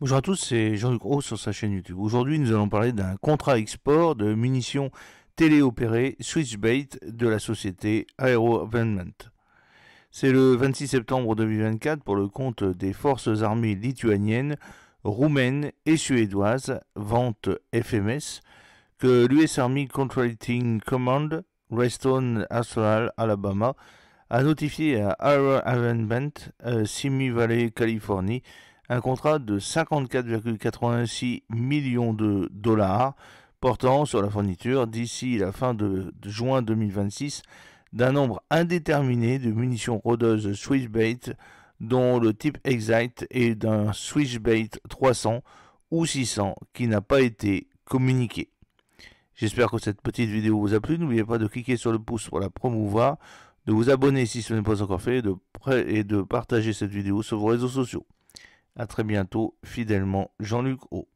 Bonjour à tous, c'est Jean-Luc Roux sur sa chaîne YouTube. Aujourd'hui, nous allons parler d'un contrat export de munitions téléopérées Switchbait de la société Aero C'est le 26 septembre 2024 pour le compte des forces armées lituaniennes, roumaines et suédoises, vente FMS, que l'US Army Contracting Command, Reston Astral, Alabama, a notifié à Aero euh, Simi Valley, Californie, un contrat de 54,86 millions de dollars portant sur la fourniture d'ici la fin de, juin 2026 d'un nombre indéterminé de munitions rôdeuses Switchbait dont le type exact est d'un Switchbait 300 ou 600 qui n'a pas été communiqué. J'espère que cette petite vidéo vous a plu. N'oubliez pas de cliquer sur le pouce pour la promouvoir, de vous abonner si ce n'est pas encore fait et de partager cette vidéo sur vos réseaux sociaux. À très bientôt, fidèlement, Jean-Luc O.